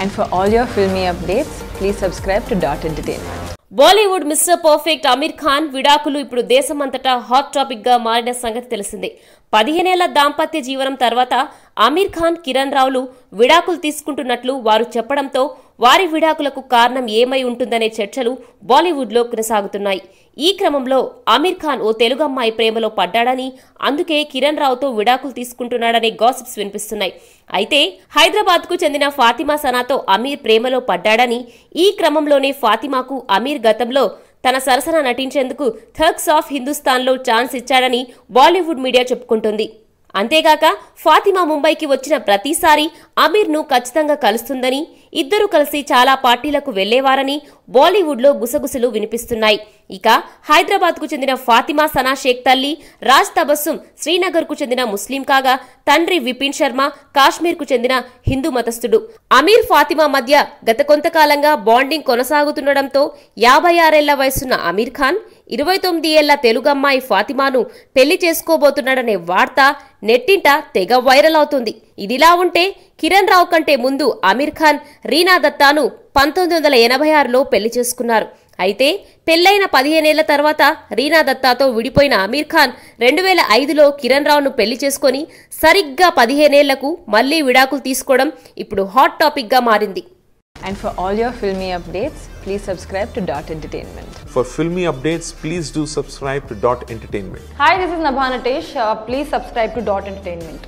And for all your filmy updates, please subscribe to Dot Entertainment. Bollywood Mister Perfect Aamir Khan విడాకులు ఇప్పుడు దేశమంతటా hot topic గా మారిన సంగతి తెలిసిందే పదిహేనేళ్ల దాంపత్య జీవనం తర్వాత అమీర్ ఖాన్ కిరణ్ రావులు విడాకులు తీసుకుంటున్నట్లు వారు చెప్పడంతో వారి విడాకులకు కారణం ఏమై ఉంటుందనే చర్చలు బాలీవుడ్లో కొనసాగుతున్నాయి ఈ క్రమంలో అమీర్ ఖాన్ ఓ తెలుగు అమ్మాయి ప్రేమలో పడ్డాడని అందుకే కిరణ్ రావుతో విడాకులు తీసుకుంటున్నాడనే గాసిప్స్ వినిపిస్తున్నాయి అయితే హైదరాబాద్కు చెందిన ఫాతిమా సనాతో అమీర్ ప్రేమలో పడ్డాడని ఈ క్రమంలోనే ఫాతిమాకు అమీర్ గతంలో తన సరసన నటించేందుకు థర్క్స్ ఆఫ్ హిందుస్థాన్లో ఛాన్స్ ఇచ్చాడని బాలీవుడ్ మీడియా చెప్పుకుంటుంది అంతేగాక ఫాతిమా ముంబైకి వచ్చిన ప్రతిసారి అమీర్ను ఖచ్చితంగా కలుస్తుందని ఇద్దరు కలిసి చాలా పార్టీలకు వెళ్లేవారని బాలీవుడ్లో గుసగుసలు వినిపిస్తున్నాయి ఇక హైదరాబాద్కు చెందిన ఫాతిమా సనా షేక్ తల్లి రాజ్ తబస్సుం శ్రీనగర్కు చెందిన ముస్లిం కాగా తండ్రి విపిన్ శర్మ కాశ్మీర్కు చెందిన హిందూ మతస్థుడు అమీర్ ఫాతిమా మధ్య గత కొంతకాలంగా బాండింగ్ కొనసాగుతుండడంతో యాభై ఆరేళ్ల వయసున్న అమీర్ ఖాన్ ఇరవై తొమ్మిది ఏళ్ల తెలుగమ్మాయి ఫాతిమాను పెళ్లి చేసుకోబోతున్నాడనే వార్త నెట్టింట తెగ వైరల్ అవుతుంది ఇదిలా ఉంటే కిరణ్ రావు కంటే ముందు అమీర్ ఖాన్ రీనా దత్తాను పంతొమ్మిది వందల ఎనభై ఆరులో పెళ్లి చేసుకున్నారు అయితే పెళ్లైన పదిహేనేళ్ల తర్వాత రీనా దత్తాతో విడిపోయిన అమీర్ ఖాన్ రెండు వేల ఐదులో కిరణ్ రావును పెళ్లి చేసుకుని సరిగ్గా పదిహేనేళ్లకు మళ్లీ విడాకులు తీసుకోవడం ఇప్పుడు హాట్ టాపిక్ గా మారింది and for all your filmy updates please subscribe to dot entertainment for filmy updates please do subscribe to dot entertainment hi this Nabha Natesh please subscribe to dot entertainment